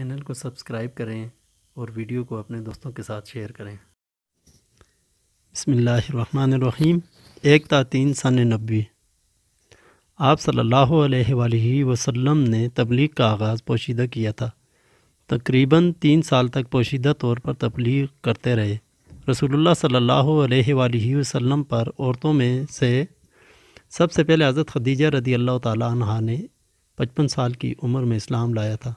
channel کو subscribe کریں اور ویڈیو کو اپنے دوستوں کے ساتھ شیئر کریں بسم اللہ الرحمن الرحیم ایک تا تین سن نبی آپ صلی اللہ علیہ وآلہ وسلم نے تبلیغ کا آغاز پوشیدہ کیا تھا تقریباً تین سال تک پوشیدہ طور پر تبلیغ کرتے رہے رسول اللہ صلی اللہ علیہ وآلہ وسلم پر عورتوں میں سے سب سے پہلے حضرت خدیجہ رضی اللہ تعالیٰ عنہ نے پچپن سال کی عمر میں اسلام لایا تھا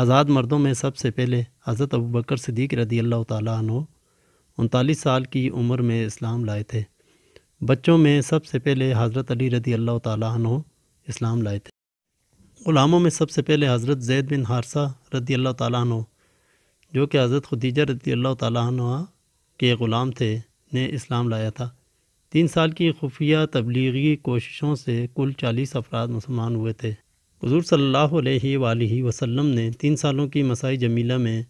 آزاد مردوں میں سب سے پہلے حضرت ابوبکر صدیق رضی اللہ تعالیٰ عنہ انتالیس سال کی عمر میں اسلام لائے تھے بچوں میں سب سے پہلے حضرت علی رضی اللہ تعالیٰ عنہ اسلام لائے تھے غلاموں میں سب سے پہلے حضرت زید بن حارثہ رضی اللہ تعالیٰ عنہ جو کہ حضرت خدیجہ رضی اللہ تعالیٰ عنہ کے غلام تھے نے اسلام لایا تھا تین سال کی خفیہ تبلیغی کوششوں سے کل چالیس افراد مسلمان ہوئے تھے حضور صلی اللہ علیہ وآلہ وسلم نے تین سالوں کی مسائی جمیلہ میں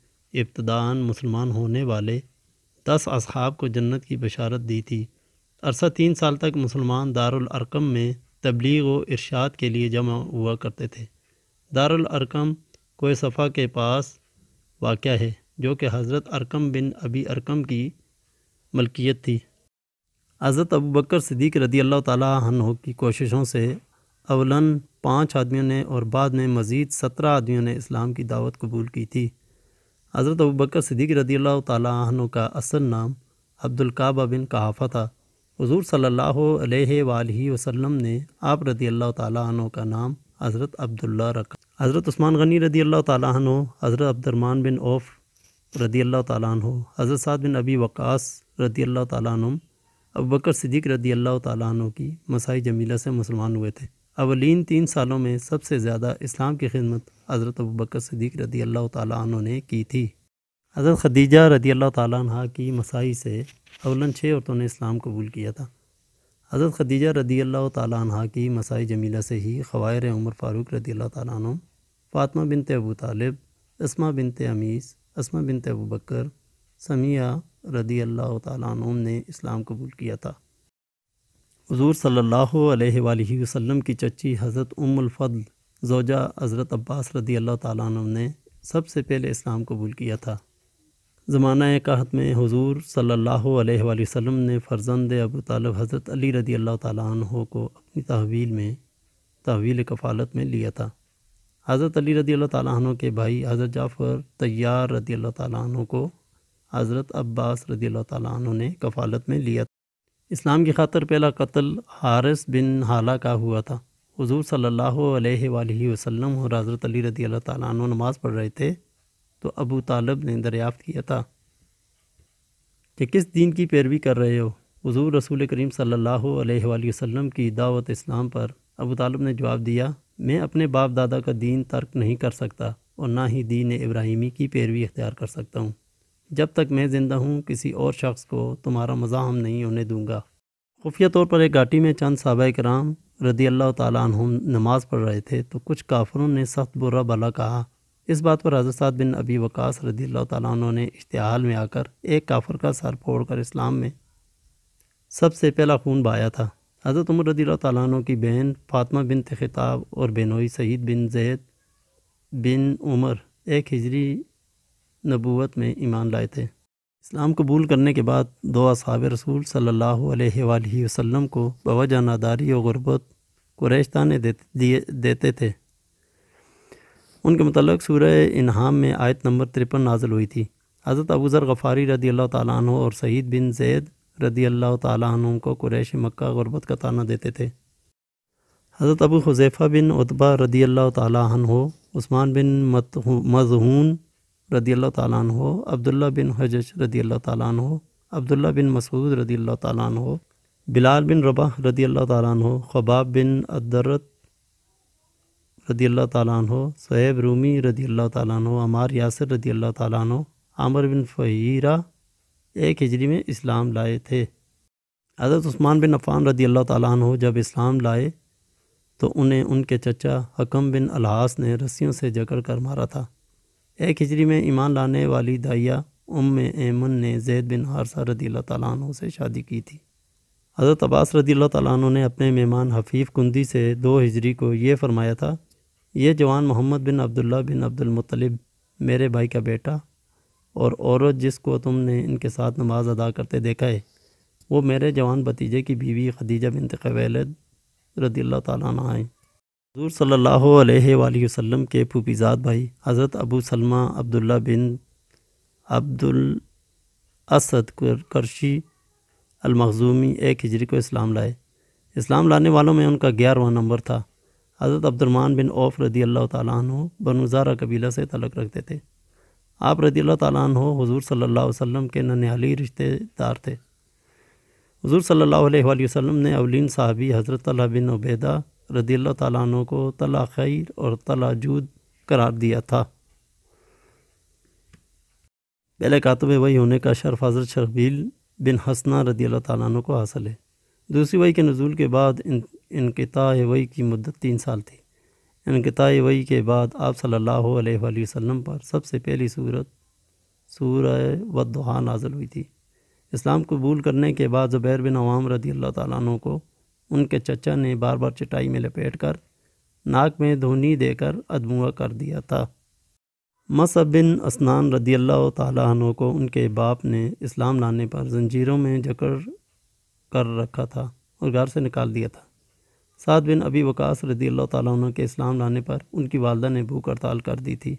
ابتدان مسلمان ہونے والے دس اصحاب کو جنت کی بشارت دی تھی عرصہ تین سال تک مسلمان دارالرکم میں تبلیغ و ارشاد کے لیے جمع ہوا کرتے تھے دارالعرکم کوئے صفحہ کے پاس واقع ہے جو کہ حضرت ارکم بن ابی ارکم کی ملکیت تھی ابو ابوبکر صدیق رضی اللہ تعالیٰ عنہ کی کوششوں سے اولن پانچ آدمیوں نے اور بعد میں مزید سترہ آدمیوں نے اسلام کی دعوت قبول کی تھی حضرت ابوبکر صدیق رضی اللہ تعالیٰ عنہ کا اصل نام عبد القعبہ بن کہافہ تھا حضور صلی اللہ علیہ وآلہ وسلم نے آپ رضی اللہ تعالیٰ عنہ کا نام حضرت عبداللہ رکھا حضرت عثمان غنی رضی اللہ تعالیٰ عنہ حضرت عبد الرمان بن اوف رضی اللہ تعالیٰ عنہ حضرت سعد بن ابی وقاص رضی اللہ تعالیٰ عنہ ابو بکر صدیق رضی اللہ تعالیٰ عنہ کی مسائی جمیلہ سے مسلمان ہوئے تھے اولین تین سالوں میں سب سے زیادہ اسلام کی خدمت حضرت ابوبکر صدیق رضی اللہ تعالیٰ عنہ نے کی تھی حضرت خدیجہ رضی اللہ تعالیٰ عنہ کی مسائی سے اولن چھ عورتوں نے اسلام قبول کیا تھا حضرت خدیجہ رضی اللہ تعالیٰ عنہ کی مسائی جمیلہ سے ہی خواہر عمر فاروق رضی اللہ تعالیٰ عنہ فاطمہ بنت ابو طالب اسمہ بنت امیس اسمہ ابو بکر سمیہ رضی اللہ تعالیٰ عنہ نے اسلام قبول کیا تھا حضور صلی اللہ علیہ وآلہ وسلم کی چچی حضرت ام الفضل زوجہ حضرت عباس رضی اللہ تعالیٰ عنہ نے سب سے پہلے اسلام قبول کیا تھا زمانہ کاحت میں حضور صلی اللہ علیہ وآلہ وسلم نے فرزند ابو طالب حضرت علی رضی اللہ تعالیٰ عنہ کو اپنی تحویل میں تحویل کفالت میں لیا تھا حضرت علی رضی اللہ تعالیٰ عنہ کے بھائی حضرت جعفر طیار رضی اللہ تعالیٰ عنہ کو حضرت عباس رضی اللہ تعالیٰ عنہ نے کفالت میں لیا اسلام کی خاطر پہلا قتل حارث بن حالہ کا ہوا تھا حضور صلی اللہ علیہ وآلہ وسلم اور حضرت علی رضی اللہ تعالیٰ عنہ نماز پڑھ رہے تھے تو ابو طالب نے دریافت کیا تھا کہ کس دین کی پیروی کر رہے ہو حضور رسول کریم صلی اللہ علیہ وآلہ وسلم کی دعوت اسلام پر ابو طالب نے جواب دیا میں اپنے باپ دادا کا دین ترک نہیں کر سکتا اور نہ ہی دین ابراہیمی کی پیروی اختیار کر سکتا ہوں جب تک میں زندہ ہوں کسی اور شخص کو تمہارا مزاحم نہیں ہونے دوں گا خفیہ طور پر ایک گھاٹی میں چند صحابہ کرام رضی اللہ تعالیٰ عنہم نماز پڑھ رہے تھے تو کچھ کافروں نے سخت برا بھلا کہا اس بات پر حضرت بن ابی وقاص رضی اللہ تعالیٰ عنہ نے اشتعال میں آ کر ایک کافر کا سر پھوڑ کر اسلام میں سب سے پہلا خون بایا تھا حضرت عمر رضی اللہ تعالیٰ عنہ کی بہن فاطمہ بن تخطاب اور بینوئی سعید بن زید بن عمر ایک ہجری نبوت میں ایمان لائے تھے اسلام قبول کرنے کے بعد دو اصحاب رسول صلی اللہ علیہ وآلہ وسلم کو بوجہ ناداری و غربت قریشتانے دیے دیتے تھے ان کے متعلق سورہ انہام میں آیت نمبر ترپن نازل ہوئی تھی حضرت ابو ذر غفاری رضی اللہ تعالیٰ عنہ اور سعید بن زید رضی اللہ تعالیٰ عنہ کو قریش مکہ غربت کا تانہ دیتے تھے حضرت ابو خزیفہ بن اتبا رضی اللہ تعالیٰ عنہ عثمان بن مضحون رضی اللہ تعالیٰ عنہ عبداللہ بن حجش رضی اللہ تعالیٰ عنہ عبداللہ بن مسعود رضی اللہ تعالیٰ عنہ بلال بن ربا رضی اللہ تعالیٰ عنہ خباب بن عدرت رضی اللہ تعالیٰ عنہ صہیب رومی رضی اللہ تعالیٰ عنہ عمار یاسر رضی اللہ تعالیٰ عنہ عامر بن فہیرہ ایک ہجری میں اسلام لائے تھے حضرت عثمان بن عفان رضی اللہ تعالیٰ عنہ جب اسلام لائے تو انہیں ان کے چچا حکم بن الحاس نے رسیوں سے جکڑ کر مارا تھا ایک ہجری میں ایمان لانے والی دایا ام ایمن نے زید بن حارثہ رضی اللہ تعالیٰ عنہ سے شادی کی تھی حضرت عباس رضی اللہ تعالیٰ عنہ نے اپنے مہمان حفیف کندی سے دو ہجری کو یہ فرمایا تھا یہ جوان محمد بن عبداللہ بن عبد المطلب میرے بھائی کا بیٹا اور عورت جس کو تم نے ان کے ساتھ نماز ادا کرتے دیکھا ہے وہ میرے جوان بھتیجے کی بیوی خدیجہ بن قویلد رضی اللہ تعالیٰ عنہ آئیں حضور صلی اللہ علیہ وآلہ وسلم کے پھوپیزاد بھائی حضرت ابو سلمہ عبداللہ بن عبدالاسد کرشی المخزومی ایک ہجری کو اسلام لائے اسلام لانے والوں میں ان کا گیارہواں نمبر تھا حضرت عبدالمان بن اوف رضی اللہ تعالیٰ عنہ ہو قبیلہ سے تعلق رکھتے تھے آپ رضی اللہ تعالیٰ عنہ حضور صلی اللہ علیہ وسلم کے ننحالی رشتے دار تھے حضور صلی اللہ علیہ وآلہ وسلم نے اولین صحابی حضرت اللہ بن عبیدہ رضی اللہ تعالیٰ عنہ کو طلا خیر اور جود قرار دیا تھا پہلے کاتب وہی ہونے کا شرف حضرت شربیل بن حسنہ رضی اللہ تعالیٰ عنہ کو حاصل ہے دوسری وہی کے نزول کے بعد انقطاع وہی کی مدت تین سال تھی انقطاع وہی کے بعد آپ صلی اللہ علیہ وآلہ وسلم پر سب سے پہلی صورت و ودان نازل ہوئی تھی اسلام قبول کرنے کے بعد زبیر بن عوام رضی اللہ تعالیٰ عنہ کو ان کے چچا نے بار بار چٹائی میں لپیٹ کر ناک میں دھونی دے کر ادموا کر دیا تھا مصعب بن اسنان رضی اللہ تعالیٰ عنہ کو ان کے باپ نے اسلام لانے پر زنجیروں میں جکر کر رکھا تھا اور گھر سے نکال دیا تھا سعد بن ابی وقاص رضی اللہ تعالیٰ عنہ کے اسلام لانے پر ان کی والدہ نے بھوک ہڑتال کر دی تھی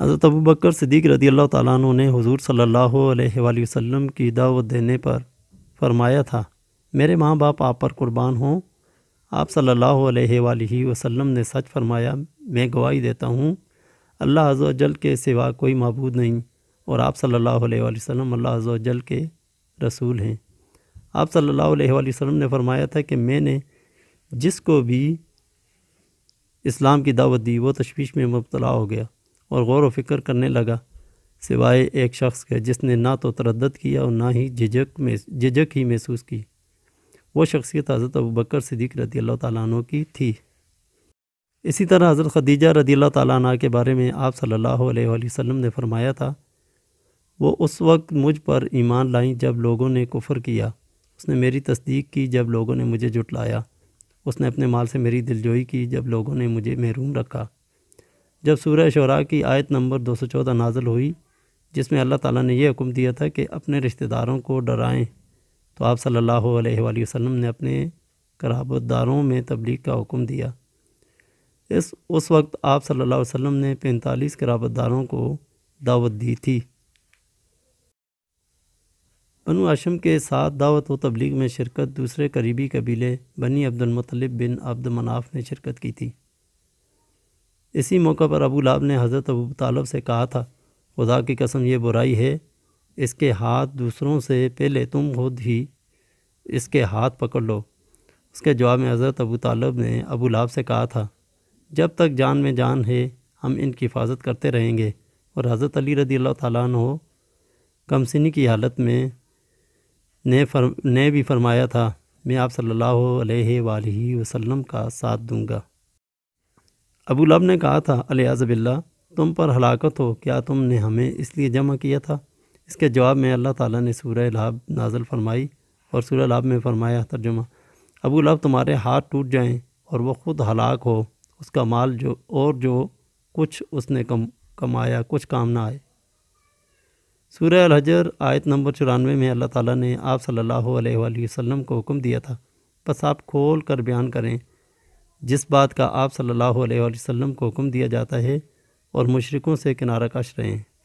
حضرت ابو بکر صدیق رضی اللہ تعالیٰ عنہ نے حضور صلی اللہ علیہ وآلہ وسلم کی دعوت دینے پر فرمایا تھا میرے ماں باپ آپ پر قربان ہوں آپ صلی اللہ علیہ وآلہ وسلم نے سچ فرمایا میں گواہی دیتا ہوں اللہ عز و جل کے سوا کوئی معبود نہیں اور آپ صلی اللہ علیہ وآلہ وسلم اللہ عز و جل کے رسول ہیں آپ صلی اللہ علیہ وآلہ وسلم نے فرمایا تھا کہ میں نے جس کو بھی اسلام کی دعوت دی وہ تشویش میں مبتلا ہو گیا اور غور و فکر کرنے لگا سوائے ایک شخص کے جس نے نہ تو تردد کیا اور نہ ہی جھجک میں جھجک ہی محسوس کی وہ شخصیت حضرت ابوبکر صدیق رضی اللہ تعالیٰ عنہ کی تھی اسی طرح حضرت خدیجہ رضی اللہ تعالیٰ عنہ کے بارے میں آپ صلی اللہ علیہ وآلہ وسلم نے فرمایا تھا وہ اس وقت مجھ پر ایمان لائیں جب لوگوں نے کفر کیا اس نے میری تصدیق کی جب لوگوں نے مجھے جھٹلایا اس نے اپنے مال سے میری دلجوئی کی جب لوگوں نے مجھے محروم رکھا جب سورہ شعراء کی آیت نمبر دو سو چودہ نازل ہوئی جس میں اللہ تعالیٰ نے یہ حکم دیا تھا کہ اپنے رشتہ داروں کو ڈرائیں تو آپ صلی اللہ علیہ وآلہ وسلم نے اپنے قرابت داروں میں تبلیغ کا حکم دیا اس اس وقت آپ صلی اللہ علیہ وسلم نے پینتالیس قرابت داروں کو دعوت دی تھی بنو اشم کے ساتھ دعوت و تبلیغ میں شرکت دوسرے قریبی قبیلے بنی عبد المطلب بن عبد مناف نے شرکت کی تھی اسی موقع پر ابو لاب نے حضرت ابو طالب سے کہا تھا خدا کی قسم یہ برائی ہے اس کے ہاتھ دوسروں سے پہلے تم خود ہی اس کے ہاتھ پکڑ لو اس کے جواب میں حضرت ابو طالب نے ابو لاب سے کہا تھا جب تک جان میں جان ہے ہم ان کی حفاظت کرتے رہیں گے اور حضرت علی رضی اللہ تعالیٰ کم کمسنی کی حالت میں نے فرم نے بھی فرمایا تھا میں آپ صلی اللہ علیہ وآلہ وسلم کا ساتھ دوں گا ابو لب نے کہا تھا علیہ اللہ تم پر ہلاکت ہو کیا تم نے ہمیں اس لیے جمع کیا تھا اس کے جواب میں اللہ تعالیٰ نے سورہ لاب نازل فرمائی اور سورہ لحاب میں فرمایا ترجمہ ابو لاب تمہارے ہاتھ ٹوٹ جائیں اور وہ خود ہلاک ہو اس کا مال جو اور جو کچھ اس نے کم کمایا کچھ کام نہ آئے سورہ الحجر آیت نمبر چورانوے میں اللہ تعالیٰ نے آپ صلی اللہ علیہ وآلہ وسلم کو حکم دیا تھا بس آپ کھول کر بیان کریں جس بات کا آپ صلی اللہ علیہ وآلہ وسلم کو حکم دیا جاتا ہے اور مشرقوں سے کنارہ کش رہیں